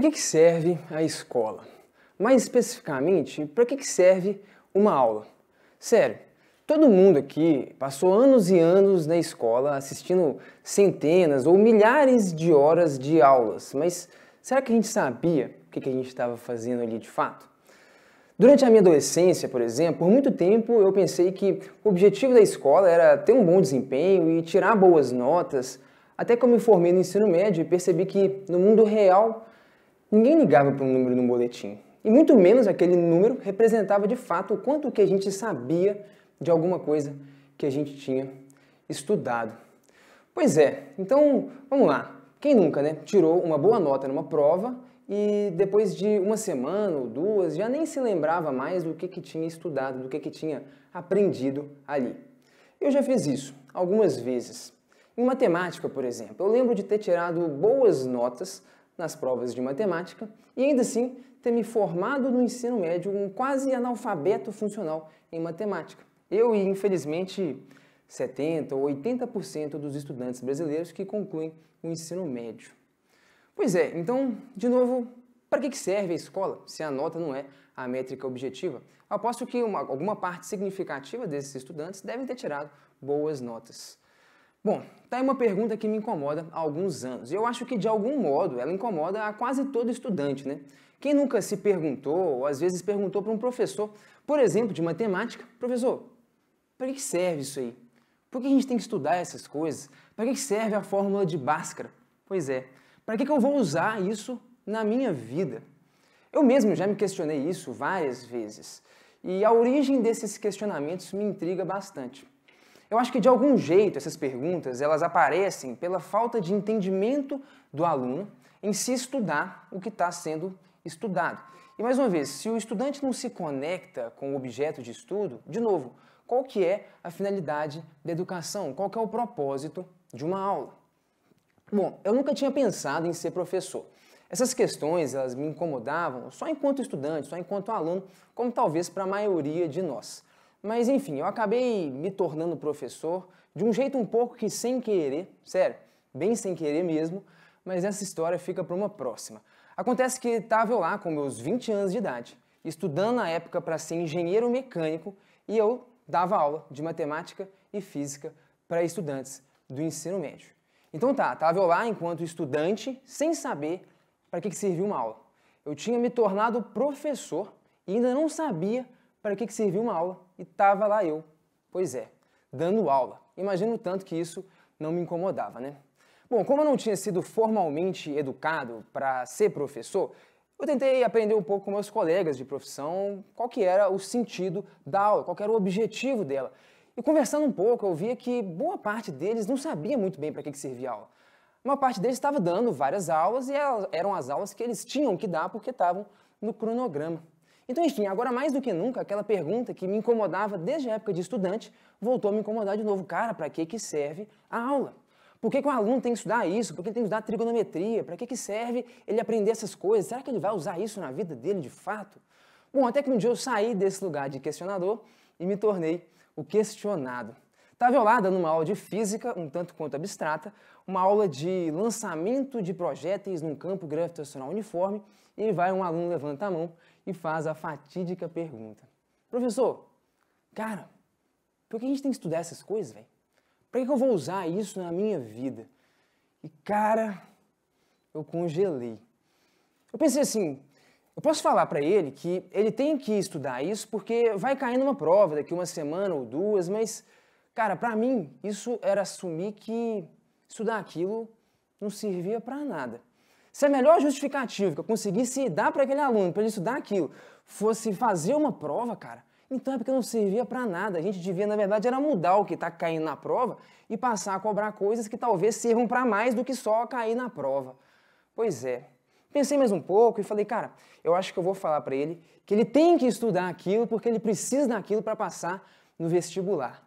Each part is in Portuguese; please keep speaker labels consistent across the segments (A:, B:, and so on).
A: para que, que serve a escola? Mais especificamente, para que, que serve uma aula? Sério, todo mundo aqui passou anos e anos na escola assistindo centenas ou milhares de horas de aulas, mas será que a gente sabia o que, que a gente estava fazendo ali de fato? Durante a minha adolescência, por exemplo, por muito tempo eu pensei que o objetivo da escola era ter um bom desempenho e tirar boas notas, até que eu me formei no ensino médio e percebi que no mundo real Ninguém ligava para um número no boletim, e muito menos aquele número representava de fato o quanto que a gente sabia de alguma coisa que a gente tinha estudado. Pois é, então vamos lá. Quem nunca, né, tirou uma boa nota numa prova e depois de uma semana ou duas já nem se lembrava mais do que, que tinha estudado, do que, que tinha aprendido ali. Eu já fiz isso algumas vezes. Em matemática, por exemplo, eu lembro de ter tirado boas notas nas provas de matemática e ainda assim ter me formado no ensino médio um quase analfabeto funcional em matemática. Eu e, infelizmente, 70% ou 80% dos estudantes brasileiros que concluem o ensino médio. Pois é, então, de novo, para que serve a escola se a nota não é a métrica objetiva? Aposto que uma, alguma parte significativa desses estudantes devem ter tirado boas notas. Bom, tá aí uma pergunta que me incomoda há alguns anos. E eu acho que de algum modo ela incomoda a quase todo estudante, né? Quem nunca se perguntou, ou às vezes perguntou para um professor, por exemplo, de matemática, professor, para que serve isso aí? Por que a gente tem que estudar essas coisas? Para que serve a fórmula de Bhaskara? Pois é, para que, que eu vou usar isso na minha vida? Eu mesmo já me questionei isso várias vezes. E a origem desses questionamentos me intriga bastante. Eu acho que de algum jeito essas perguntas elas aparecem pela falta de entendimento do aluno em se estudar o que está sendo estudado. E mais uma vez, se o estudante não se conecta com o objeto de estudo, de novo, qual que é a finalidade da educação? Qual que é o propósito de uma aula? Bom, eu nunca tinha pensado em ser professor. Essas questões elas me incomodavam só enquanto estudante, só enquanto aluno, como talvez para a maioria de nós. Mas enfim, eu acabei me tornando professor de um jeito um pouco que sem querer, sério, bem sem querer mesmo, mas essa história fica para uma próxima. Acontece que estava eu lá com meus 20 anos de idade, estudando na época para ser engenheiro mecânico e eu dava aula de matemática e física para estudantes do ensino médio. Então tá, estava eu lá enquanto estudante, sem saber para que, que serviu uma aula. Eu tinha me tornado professor e ainda não sabia para que, que serviu uma aula e tava lá eu, pois é, dando aula. Imagino tanto que isso não me incomodava, né? Bom, como eu não tinha sido formalmente educado para ser professor, eu tentei aprender um pouco com meus colegas de profissão qual que era o sentido da aula, qual era o objetivo dela. E conversando um pouco, eu via que boa parte deles não sabia muito bem para que, que servia a aula. Uma parte deles estava dando várias aulas e eram as aulas que eles tinham que dar porque estavam no cronograma. Então, enfim, agora mais do que nunca, aquela pergunta que me incomodava desde a época de estudante voltou a me incomodar de novo. Cara, para que, que serve a aula? Por que, que o aluno tem que estudar isso? Por que ele tem que estudar trigonometria? Para que, que serve ele aprender essas coisas? Será que ele vai usar isso na vida dele de fato? Bom, até que um dia eu saí desse lugar de questionador e me tornei o questionado. Estava eu lá dando uma aula de física, um tanto quanto abstrata, uma aula de lançamento de projéteis num campo gravitacional uniforme, e vai um aluno levanta a mão e faz a fatídica pergunta: Professor, cara, por que a gente tem que estudar essas coisas, velho? Para que, que eu vou usar isso na minha vida? E cara, eu congelei. Eu pensei assim, eu posso falar para ele que ele tem que estudar isso porque vai cair numa prova daqui uma semana ou duas, mas cara, para mim isso era assumir que estudar aquilo não servia para nada. Se é a melhor justificativa que eu conseguisse dar para aquele aluno, para ele estudar aquilo, fosse fazer uma prova, cara, então é porque não servia para nada. A gente devia, na verdade, era mudar o que está caindo na prova e passar a cobrar coisas que talvez sirvam para mais do que só cair na prova. Pois é. Pensei mais um pouco e falei, cara, eu acho que eu vou falar para ele que ele tem que estudar aquilo porque ele precisa daquilo para passar no vestibular.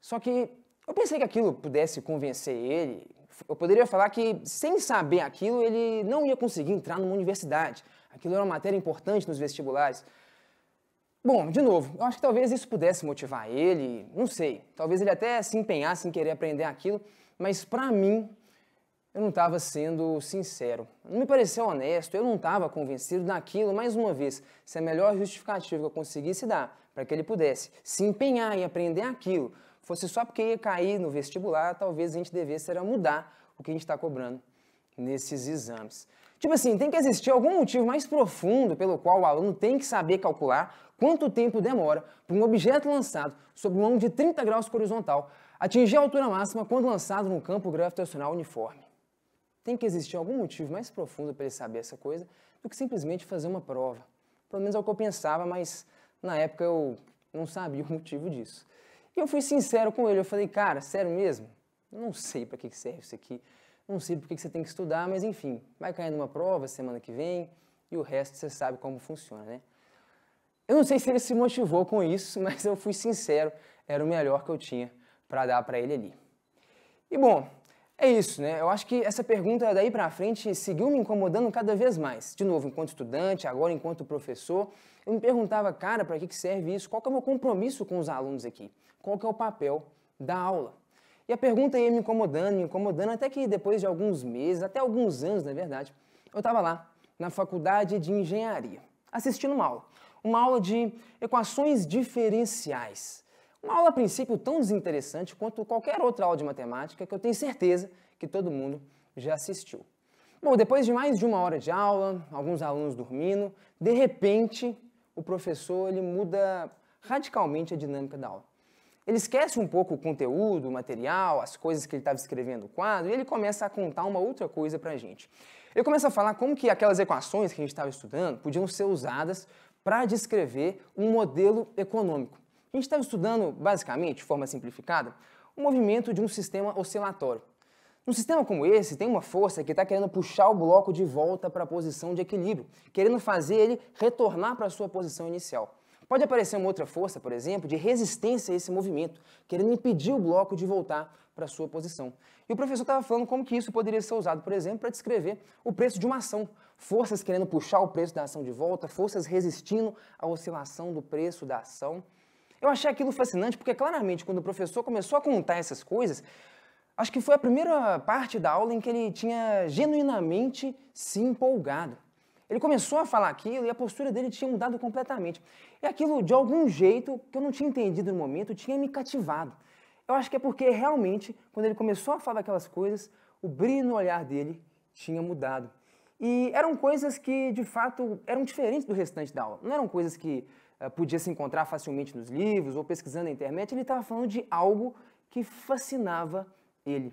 A: Só que eu pensei que aquilo pudesse convencer ele, eu poderia falar que, sem saber aquilo, ele não ia conseguir entrar numa universidade. Aquilo era uma matéria importante nos vestibulares. Bom, de novo, eu acho que talvez isso pudesse motivar ele, não sei. Talvez ele até se empenhasse em querer aprender aquilo, mas para mim, eu não estava sendo sincero. Não me pareceu honesto, eu não estava convencido daquilo. Mais uma vez, se a melhor justificativa que eu conseguisse dar para que ele pudesse se empenhar em aprender aquilo, fosse só porque ia cair no vestibular, talvez a gente devesse era mudar o que a gente está cobrando nesses exames. Tipo assim, tem que existir algum motivo mais profundo pelo qual o aluno tem que saber calcular quanto tempo demora para um objeto lançado sob um ângulo de 30 graus horizontal atingir a altura máxima quando lançado num campo gravitacional uniforme. Tem que existir algum motivo mais profundo para ele saber essa coisa do que simplesmente fazer uma prova. Pelo menos é o que eu pensava, mas na época eu não sabia o motivo disso. E eu fui sincero com ele. Eu falei, cara, sério mesmo? Eu não sei para que serve isso aqui. Não sei por que você tem que estudar, mas enfim, vai cair numa prova semana que vem e o resto você sabe como funciona, né? Eu não sei se ele se motivou com isso, mas eu fui sincero, era o melhor que eu tinha para dar para ele ali. E bom, é isso, né? Eu acho que essa pergunta daí para frente seguiu me incomodando cada vez mais. De novo, enquanto estudante, agora enquanto professor, eu me perguntava, cara, para que serve isso? Qual que é o meu compromisso com os alunos aqui? qual que é o papel da aula. E a pergunta ia me incomodando, me incomodando, até que depois de alguns meses, até alguns anos, na verdade, eu estava lá, na faculdade de engenharia, assistindo uma aula. Uma aula de equações diferenciais. Uma aula, a princípio, tão desinteressante quanto qualquer outra aula de matemática que eu tenho certeza que todo mundo já assistiu. Bom, depois de mais de uma hora de aula, alguns alunos dormindo, de repente o professor ele muda radicalmente a dinâmica da aula. Ele esquece um pouco o conteúdo, o material, as coisas que ele estava escrevendo no quadro, e ele começa a contar uma outra coisa para a gente. Ele começa a falar como que aquelas equações que a gente estava estudando podiam ser usadas para descrever um modelo econômico. A gente estava estudando, basicamente, de forma simplificada, o movimento de um sistema oscilatório. Num sistema como esse, tem uma força que está querendo puxar o bloco de volta para a posição de equilíbrio, querendo fazer ele retornar para a sua posição inicial. Pode aparecer uma outra força, por exemplo, de resistência a esse movimento, querendo impedir o bloco de voltar para a sua posição. E o professor estava falando como que isso poderia ser usado, por exemplo, para descrever o preço de uma ação. Forças querendo puxar o preço da ação de volta, forças resistindo à oscilação do preço da ação. Eu achei aquilo fascinante porque, claramente, quando o professor começou a contar essas coisas, acho que foi a primeira parte da aula em que ele tinha genuinamente se empolgado. Ele começou a falar aquilo e a postura dele tinha mudado completamente. E aquilo, de algum jeito, que eu não tinha entendido no momento, tinha me cativado. Eu acho que é porque realmente, quando ele começou a falar aquelas coisas, o brilho no olhar dele tinha mudado. E eram coisas que, de fato, eram diferentes do restante da aula. Não eram coisas que uh, podia se encontrar facilmente nos livros ou pesquisando na internet. Ele estava falando de algo que fascinava ele.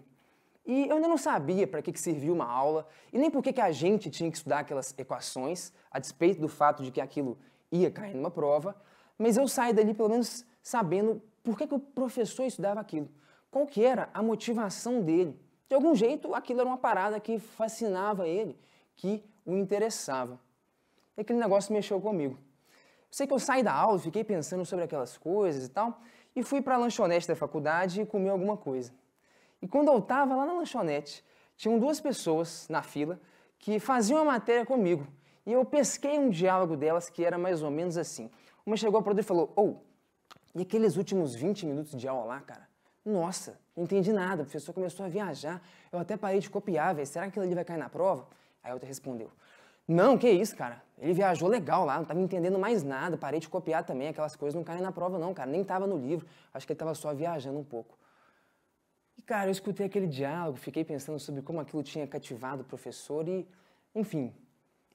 A: E eu ainda não sabia para que, que servia uma aula e nem por que, que a gente tinha que estudar aquelas equações, a despeito do fato de que aquilo ia cair numa prova, mas eu saí dali pelo menos sabendo por que, que o professor estudava aquilo, qual que era a motivação dele. De algum jeito, aquilo era uma parada que fascinava ele, que o interessava. E aquele negócio mexeu comigo. Sei que eu saí da aula, fiquei pensando sobre aquelas coisas e tal, e fui para a lanchonete da faculdade e comi alguma coisa. E quando eu estava lá na lanchonete, tinham duas pessoas na fila que faziam a matéria comigo. E eu pesquei um diálogo delas que era mais ou menos assim. Uma chegou para outra e falou: Ou, oh, e aqueles últimos 20 minutos de aula lá, cara? Nossa, não entendi nada, o professor começou a viajar, eu até parei de copiar, velho, será que aquilo ali vai cair na prova? Aí outra respondeu: Não, que isso, cara, ele viajou legal lá, não estava entendendo mais nada, parei de copiar também, aquelas coisas não caem na prova, não, cara, nem estava no livro, acho que ele estava só viajando um pouco cara, eu escutei aquele diálogo, fiquei pensando sobre como aquilo tinha cativado o professor e, enfim,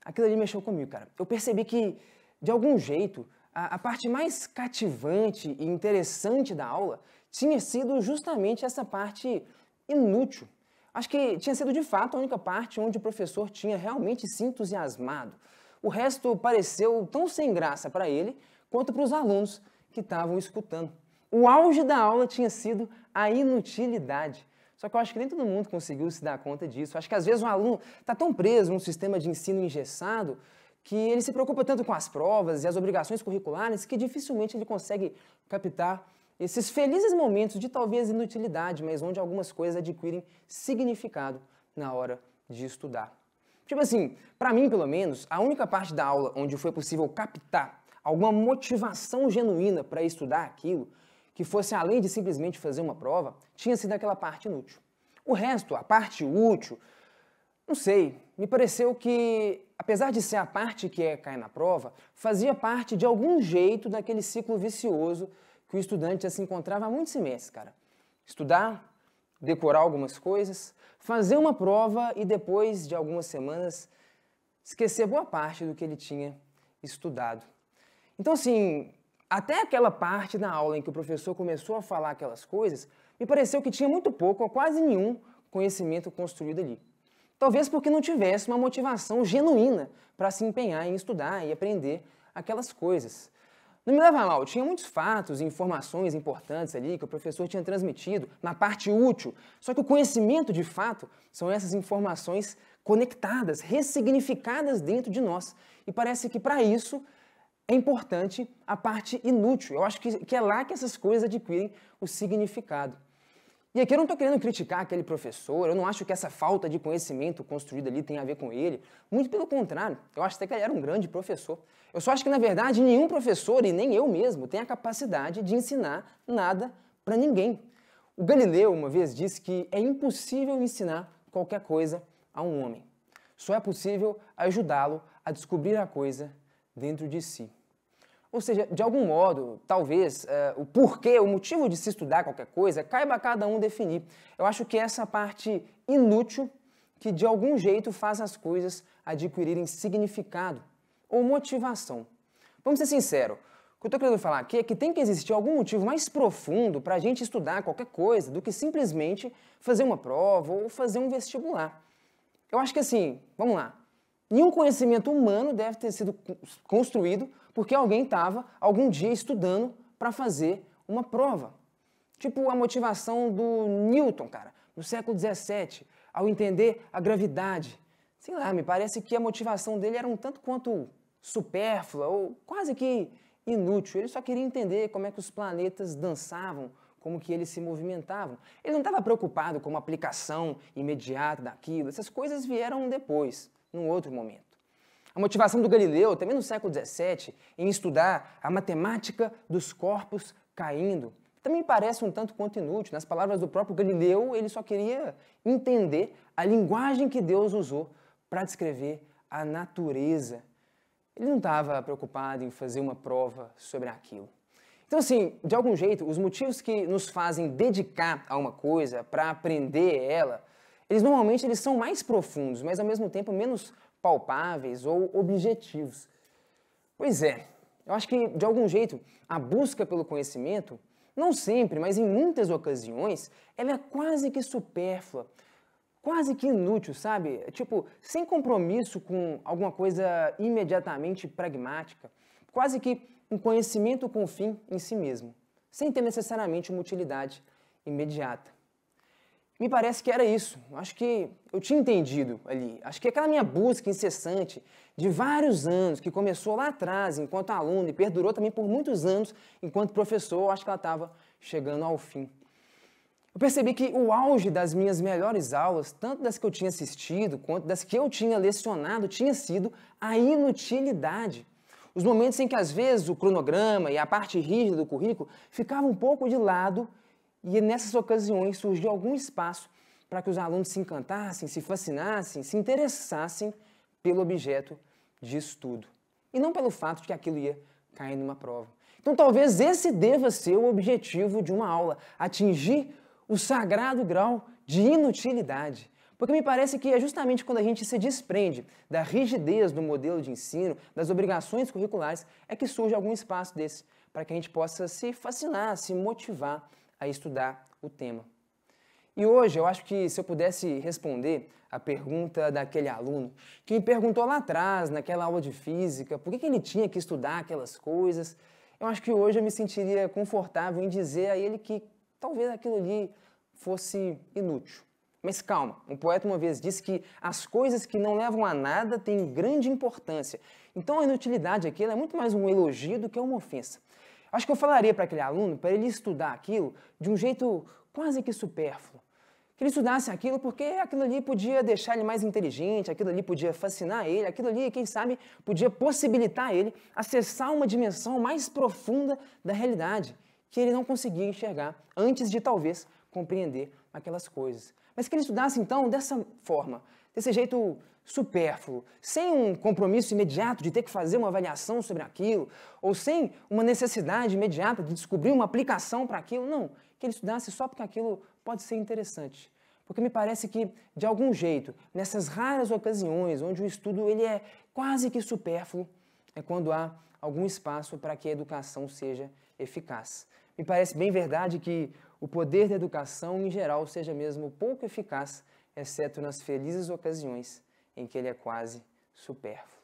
A: aquilo ali mexeu comigo, cara. Eu percebi que, de algum jeito, a, a parte mais cativante e interessante da aula tinha sido justamente essa parte inútil. Acho que tinha sido de fato a única parte onde o professor tinha realmente se entusiasmado. O resto pareceu tão sem graça para ele quanto para os alunos que estavam escutando. O auge da aula tinha sido a inutilidade. Só que eu acho que nem todo mundo conseguiu se dar conta disso. Eu acho que às vezes um aluno está tão preso num sistema de ensino engessado que ele se preocupa tanto com as provas e as obrigações curriculares que dificilmente ele consegue captar esses felizes momentos de talvez inutilidade, mas onde algumas coisas adquirem significado na hora de estudar. Tipo assim, para mim pelo menos, a única parte da aula onde foi possível captar alguma motivação genuína para estudar aquilo que fosse além de simplesmente fazer uma prova, tinha sido aquela parte inútil. O resto, a parte útil, não sei, me pareceu que, apesar de ser a parte que é cair na prova, fazia parte de algum jeito daquele ciclo vicioso que o estudante já se encontrava há muitos semestres, cara. Estudar, decorar algumas coisas, fazer uma prova e depois de algumas semanas esquecer boa parte do que ele tinha estudado. Então, assim, até aquela parte da aula em que o professor começou a falar aquelas coisas, me pareceu que tinha muito pouco ou quase nenhum conhecimento construído ali. Talvez porque não tivesse uma motivação genuína para se empenhar em estudar e aprender aquelas coisas. Não me leva mal, tinha muitos fatos e informações importantes ali que o professor tinha transmitido na parte útil. Só que o conhecimento de fato são essas informações conectadas, ressignificadas dentro de nós. E parece que para isso é importante a parte inútil. Eu acho que, que é lá que essas coisas adquirem o significado. E aqui eu não estou querendo criticar aquele professor, eu não acho que essa falta de conhecimento construída ali tem a ver com ele. Muito pelo contrário, eu acho até que ele era um grande professor. Eu só acho que, na verdade, nenhum professor, e nem eu mesmo, tem a capacidade de ensinar nada para ninguém. O Galileu uma vez disse que é impossível ensinar qualquer coisa a um homem. Só é possível ajudá-lo a descobrir a coisa dentro de si. Ou seja, de algum modo, talvez, é, o porquê, o motivo de se estudar qualquer coisa, caiba a cada um definir. Eu acho que essa parte inútil que de algum jeito faz as coisas adquirirem significado ou motivação. Vamos ser sinceros, o que eu estou querendo falar aqui é que tem que existir algum motivo mais profundo para a gente estudar qualquer coisa do que simplesmente fazer uma prova ou fazer um vestibular. Eu acho que assim, vamos lá, nenhum conhecimento humano deve ter sido construído porque alguém estava algum dia estudando para fazer uma prova. Tipo a motivação do Newton, cara, no século XVII, ao entender a gravidade. Sei lá, me parece que a motivação dele era um tanto quanto supérflua ou quase que inútil. Ele só queria entender como é que os planetas dançavam, como que eles se movimentavam. Ele não estava preocupado com uma aplicação imediata daquilo, essas coisas vieram depois, num outro momento. A motivação do Galileu, também no século XVII, em estudar a matemática dos corpos caindo, também parece um tanto quanto inútil. Nas palavras do próprio Galileu, ele só queria entender a linguagem que Deus usou para descrever a natureza. Ele não estava preocupado em fazer uma prova sobre aquilo. Então, assim, de algum jeito, os motivos que nos fazem dedicar a uma coisa para aprender ela, eles normalmente eles são mais profundos, mas ao mesmo tempo menos palpáveis ou objetivos. Pois é, eu acho que de algum jeito a busca pelo conhecimento, não sempre, mas em muitas ocasiões, ela é quase que supérflua, quase que inútil, sabe? Tipo, sem compromisso com alguma coisa imediatamente pragmática, quase que um conhecimento com fim em si mesmo, sem ter necessariamente uma utilidade imediata. Me parece que era isso. Acho que eu tinha entendido ali. Acho que aquela minha busca incessante de vários anos, que começou lá atrás enquanto aluno e perdurou também por muitos anos enquanto professor, acho que ela estava chegando ao fim. Eu percebi que o auge das minhas melhores aulas, tanto das que eu tinha assistido quanto das que eu tinha lecionado, tinha sido a inutilidade. Os momentos em que, às vezes, o cronograma e a parte rígida do currículo ficavam um pouco de lado e nessas ocasiões surgiu algum espaço para que os alunos se encantassem, se fascinassem, se interessassem pelo objeto de estudo e não pelo fato de que aquilo ia cair numa prova. Então, talvez esse deva ser o objetivo de uma aula: atingir o sagrado grau de inutilidade. Porque me parece que é justamente quando a gente se desprende da rigidez do modelo de ensino, das obrigações curriculares, é que surge algum espaço desse para que a gente possa se fascinar, se motivar a estudar o tema. E hoje eu acho que se eu pudesse responder a pergunta daquele aluno que me perguntou lá atrás, naquela aula de física, por que, que ele tinha que estudar aquelas coisas, eu acho que hoje eu me sentiria confortável em dizer a ele que talvez aquilo ali fosse inútil. Mas calma, um poeta uma vez disse que as coisas que não levam a nada têm grande importância. Então a inutilidade aqui é muito mais um elogio do que uma ofensa. Acho que eu falaria para aquele aluno para ele estudar aquilo de um jeito quase que supérfluo. Que ele estudasse aquilo porque aquilo ali podia deixar ele mais inteligente, aquilo ali podia fascinar ele, aquilo ali, quem sabe, podia possibilitar ele acessar uma dimensão mais profunda da realidade que ele não conseguia enxergar antes de talvez compreender aquelas coisas. Mas que ele estudasse então dessa forma, desse jeito supérfluo, sem um compromisso imediato de ter que fazer uma avaliação sobre aquilo, ou sem uma necessidade imediata de descobrir uma aplicação para aquilo. Não, que ele estudasse só porque aquilo pode ser interessante. Porque me parece que, de algum jeito, nessas raras ocasiões onde o estudo ele é quase que supérfluo, é quando há algum espaço para que a educação seja eficaz. Me parece bem verdade que o poder da educação, em geral, seja mesmo pouco eficaz, exceto nas felizes ocasiões em que ele é quase supérfluo.